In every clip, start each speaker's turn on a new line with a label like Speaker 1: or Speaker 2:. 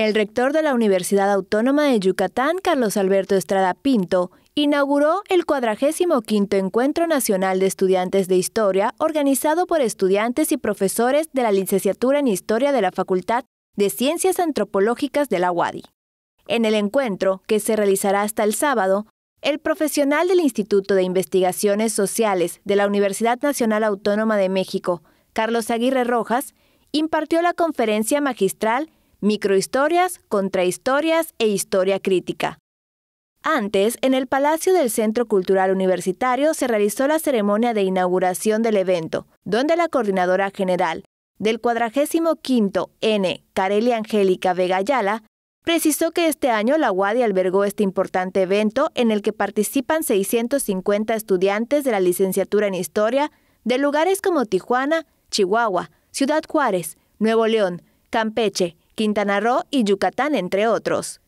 Speaker 1: El rector de la Universidad Autónoma de Yucatán, Carlos Alberto Estrada Pinto, inauguró el 45 Encuentro Nacional de Estudiantes de Historia organizado por estudiantes y profesores de la Licenciatura en Historia de la Facultad de Ciencias Antropológicas de la UADI. En el encuentro, que se realizará hasta el sábado, el profesional del Instituto de Investigaciones Sociales de la Universidad Nacional Autónoma de México, Carlos Aguirre Rojas, impartió la conferencia magistral microhistorias, contrahistorias e historia crítica. Antes, en el Palacio del Centro Cultural Universitario se realizó la ceremonia de inauguración del evento, donde la coordinadora general del 45 N, Carelia Angélica Vega precisó que este año la UADI albergó este importante evento en el que participan 650 estudiantes de la licenciatura en Historia de lugares como Tijuana, Chihuahua, Ciudad Juárez, Nuevo León, Campeche, Quintana Roo y Yucatán, entre otros.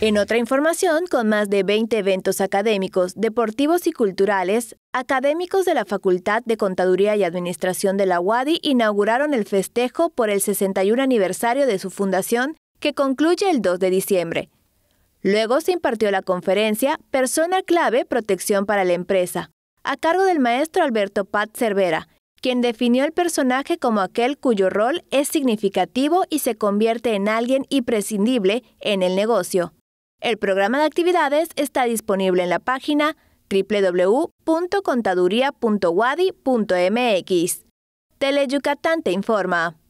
Speaker 1: En otra información, con más de 20 eventos académicos, deportivos y culturales, académicos de la Facultad de Contaduría y Administración de la UADI inauguraron el festejo por el 61 aniversario de su fundación, que concluye el 2 de diciembre. Luego se impartió la conferencia Persona clave Protección para la empresa, a cargo del maestro Alberto Paz Cervera, quien definió el personaje como aquel cuyo rol es significativo y se convierte en alguien imprescindible en el negocio. El programa de actividades está disponible en la página www.contaduría.wadi.mx. Teleyucatán te informa.